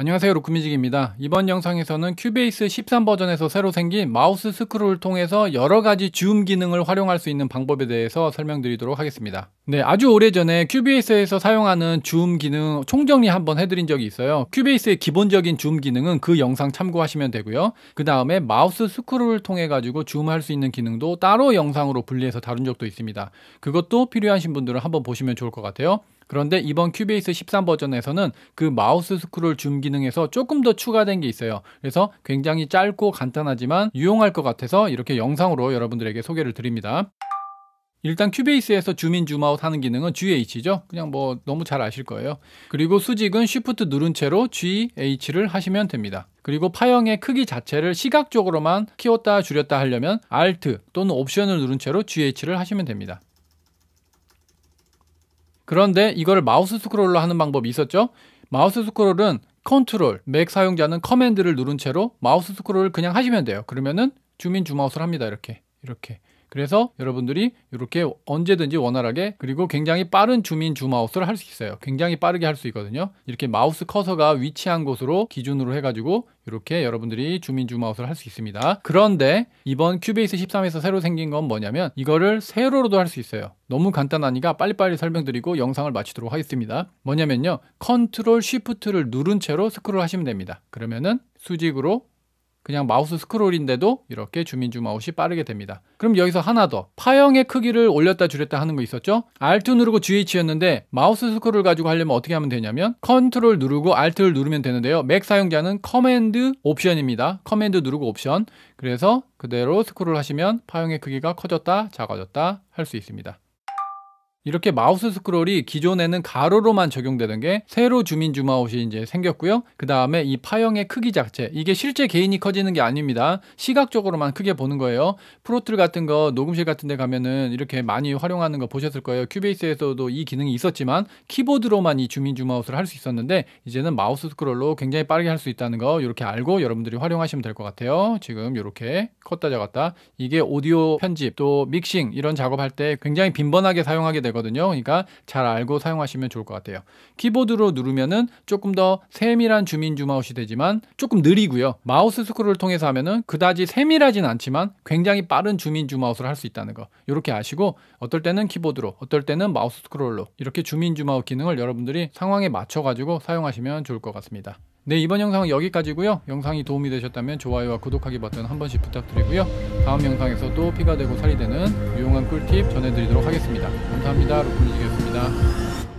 안녕하세요 루크뮤직입니다. 이번 영상에서는 큐베이스 13 버전에서 새로 생긴 마우스 스크롤을 통해서 여러가지 줌 기능을 활용할 수 있는 방법에 대해서 설명드리도록 하겠습니다. 네, 아주 오래전에 큐베이스에서 사용하는 줌 기능 총정리 한번 해드린 적이 있어요. 큐베이스의 기본적인 줌 기능은 그 영상 참고하시면 되고요. 그 다음에 마우스 스크롤을 통해 가지고 줌 할 수 있는 기능도 따로 영상으로 분리해서 다룬 적도 있습니다. 그것도 필요하신 분들은 한번 보시면 좋을 것 같아요. 그런데 이번 큐베이스 13 버전에서는 그 마우스 스크롤 줌 기능에서 조금 더 추가된 게 있어요. 그래서 굉장히 짧고 간단하지만 유용할 것 같아서 이렇게 영상으로 여러분들에게 소개를 드립니다. 일단 큐베이스에서 줌인 줌아웃 하는 기능은 GH죠. 그냥 뭐 너무 잘 아실 거예요. 그리고 수직은 쉬프트 누른 채로 GH를 하시면 됩니다. 그리고 파형의 크기 자체를 시각적으로만 키웠다 줄였다 하려면 Alt 또는 옵션을 누른 채로 GH를 하시면 됩니다. 그런데 이걸 마우스 스크롤로 하는 방법이 있었죠. 마우스 스크롤은 컨트롤, 맥 사용자는 커맨드를 누른 채로 마우스 스크롤을 그냥 하시면 돼요. 그러면은 줌인 줌아웃을 합니다. 이렇게 이렇게 그래서 여러분들이 이렇게 언제든지 원활하게 그리고 굉장히 빠른 줌인 줌아웃을 할수 있어요. 굉장히 빠르게 할 수 있거든요. 이렇게 마우스 커서가 위치한 곳으로 기준으로 해가지고 이렇게 여러분들이 줌인 줌아웃을 할수 있습니다. 그런데 이번 큐베이스 13에서 새로 생긴 건 뭐냐면 이거를 세로로도 할 수 있어요. 너무 간단하니까 빨리빨리 설명드리고 영상을 마치도록 하겠습니다. 뭐냐면요. 컨트롤 쉬프트를 누른 채로 스크롤 하시면 됩니다. 그러면은 수직으로 그냥 마우스 스크롤인데도 이렇게 줌인 줌아웃이 빠르게 됩니다. 그럼 여기서 하나 더 파형의 크기를 올렸다 줄였다 하는 거 있었죠? Alt 누르고 GH였는데 마우스 스크롤 가지고 하려면 어떻게 하면 되냐면 컨트롤 누르고 Alt를 누르면 되는데요. 맥 사용자는 커맨드 옵션입니다. 커맨드 누르고 옵션 그래서 그대로 스크롤 하시면 파형의 크기가 커졌다 작아졌다 할 수 있습니다. 이렇게 마우스 스크롤이 기존에는 가로로만 적용되는게 세로 주민 줌아웃이 이제 생겼고요. 그 다음에 이 파형의 크기 자체 이게 실제 개인이 커지는 게 아닙니다. 시각적으로만 크게 보는 거예요. 프로툴 같은 거 녹음실 같은 데 가면은 이렇게 많이 활용하는 거 보셨을 거예요. 큐베이스에서도 이 기능이 있었지만 키보드로만 이 주민 줌아웃을 할 수 있었는데 이제는 마우스 스크롤로 굉장히 빠르게 할 수 있다는 거 이렇게 알고 여러분들이 활용하시면 될 것 같아요. 지금 이렇게 컸다 작았다 이게 오디오 편집 또 믹싱 이런 작업할 때 굉장히 빈번하게 사용하게 되고 되거든요. 그러니까 잘 알고 사용하시면 좋을 것 같아요. 키보드로 누르면은 조금 더 세밀한 주민 줌아웃이 되지만 조금 느리고요. 마우스 스크롤을 통해서 하면은 그다지 세밀하진 않지만 굉장히 빠른 주민 줌아웃을 할 수 있다는 거. 이렇게 아시고 어떨 때는 키보드로, 어떨 때는 마우스 스크롤로 이렇게 주민 줌아웃 기능을 여러분들이 상황에 맞춰 가지고 사용하시면 좋을 것 같습니다. 네, 이번 영상은 여기까지고요. 영상이 도움이 되셨다면 좋아요와 구독하기 버튼 한 번씩 부탁드리고요. 다음 영상에서 또 피가 되고 살이 되는 유용한 꿀팁 전해드리도록 하겠습니다. 감사합니다. 루프니지겠습니다.